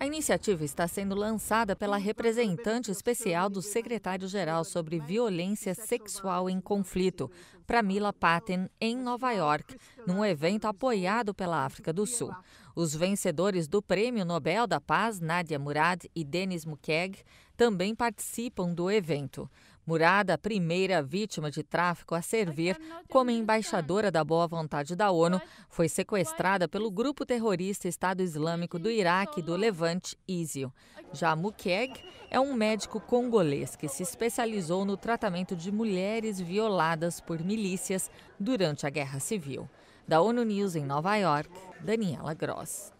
A iniciativa está sendo lançada pela representante especial do secretário-geral sobre violência sexual em conflito, é Pramila Patten, em Nova é York, num evento apoiado pela África do Sul. Os vencedores do Prêmio Nobel da Paz, Nadia Murad e Denis Mukwege, também participam do evento. Murada, a primeira vítima de tráfico a servir como embaixadora da boa vontade da ONU, foi sequestrada pelo grupo terrorista Estado Islâmico do Iraque do Levante, ISIL. Já Mukieg é um médico congolês que se especializou no tratamento de mulheres violadas por milícias durante a Guerra Civil. Da ONU News em Nova York, Daniela Gross.